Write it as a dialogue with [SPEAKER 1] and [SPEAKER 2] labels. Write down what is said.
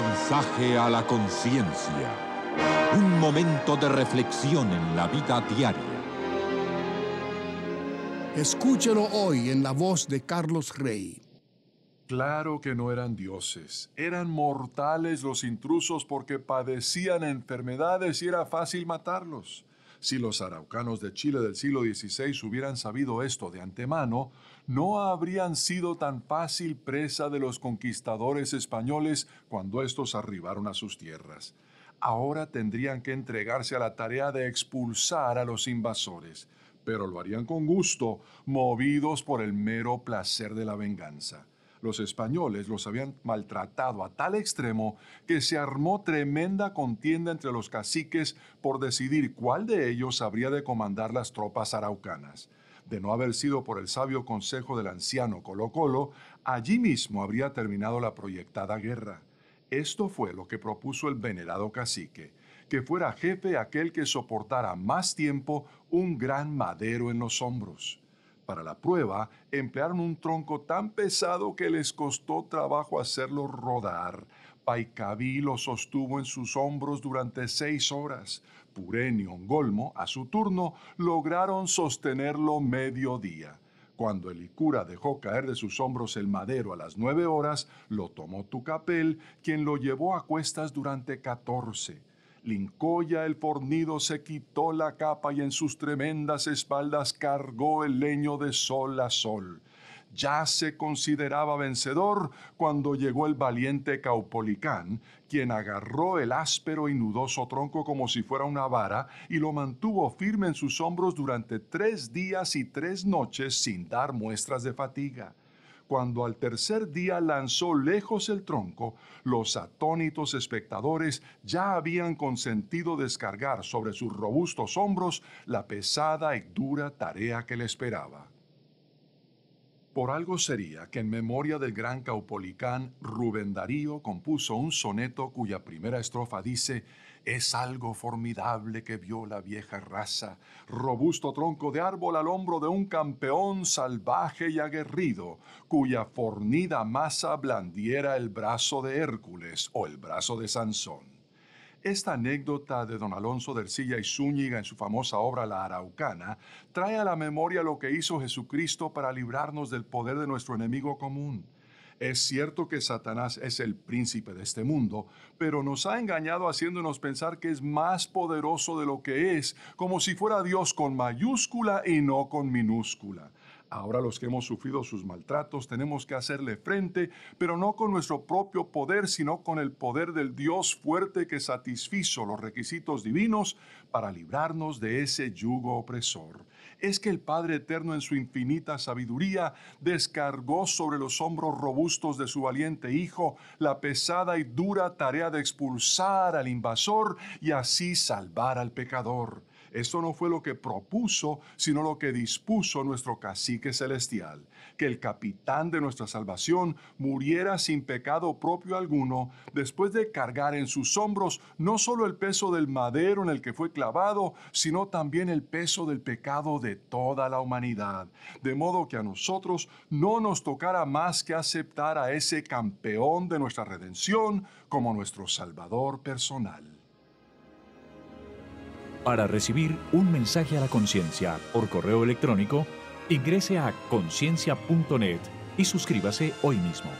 [SPEAKER 1] Mensaje a la conciencia. Un momento de reflexión en la vida diaria. Escúchelo hoy en la voz de Carlos Rey. Claro que no eran dioses, eran mortales los intrusos porque padecían enfermedades y era fácil matarlos. Si los araucanos de Chile del siglo XVI hubieran sabido esto de antemano, no habrían sido tan fácil presa de los conquistadores españoles cuando estos arribaron a sus tierras. Ahora tendrían que entregarse a la tarea de expulsar a los invasores, pero lo harían con gusto, movidos por el mero placer de la venganza los españoles los habían maltratado a tal extremo que se armó tremenda contienda entre los caciques por decidir cuál de ellos habría de comandar las tropas araucanas. De no haber sido por el sabio consejo del anciano Colo Colo, allí mismo habría terminado la proyectada guerra. Esto fue lo que propuso el venerado cacique, que fuera jefe aquel que soportara más tiempo un gran madero en los hombros. Para la prueba, emplearon un tronco tan pesado que les costó trabajo hacerlo rodar. Paikabí lo sostuvo en sus hombros durante seis horas. Puren y Ongolmo, a su turno, lograron sostenerlo medio día. Cuando el Icura dejó caer de sus hombros el madero a las nueve horas, lo tomó Tucapel, quien lo llevó a cuestas durante catorce. Lincoya el fornido se quitó la capa y en sus tremendas espaldas cargó el leño de sol a sol. Ya se consideraba vencedor cuando llegó el valiente Caupolicán, quien agarró el áspero y nudoso tronco como si fuera una vara y lo mantuvo firme en sus hombros durante tres días y tres noches sin dar muestras de fatiga cuando al tercer día lanzó lejos el tronco, los atónitos espectadores ya habían consentido descargar sobre sus robustos hombros la pesada y dura tarea que le esperaba. Por algo sería que en memoria del gran caupolicán Rubén Darío compuso un soneto cuya primera estrofa dice Es algo formidable que vio la vieja raza, robusto tronco de árbol al hombro de un campeón salvaje y aguerrido, cuya fornida masa blandiera el brazo de Hércules o el brazo de Sansón. Esta anécdota de don Alonso de Ercilla y Zúñiga en su famosa obra La Araucana trae a la memoria lo que hizo Jesucristo para librarnos del poder de nuestro enemigo común. Es cierto que Satanás es el príncipe de este mundo, pero nos ha engañado haciéndonos pensar que es más poderoso de lo que es, como si fuera Dios con mayúscula y no con minúscula. Ahora los que hemos sufrido sus maltratos tenemos que hacerle frente, pero no con nuestro propio poder, sino con el poder del Dios fuerte que satisfizo los requisitos divinos para librarnos de ese yugo opresor. Es que el Padre Eterno en su infinita sabiduría descargó sobre los hombros robustos de su valiente Hijo la pesada y dura tarea de expulsar al invasor y así salvar al pecador. Esto no fue lo que propuso, sino lo que dispuso nuestro cacique celestial, que el capitán de nuestra salvación muriera sin pecado propio alguno, después de cargar en sus hombros no solo el peso del madero en el que fue clavado, sino también el peso del pecado de toda la humanidad, de modo que a nosotros no nos tocara más que aceptar a ese campeón de nuestra redención como nuestro Salvador personal. Para recibir un mensaje a la conciencia por correo electrónico, ingrese a conciencia.net y suscríbase hoy mismo.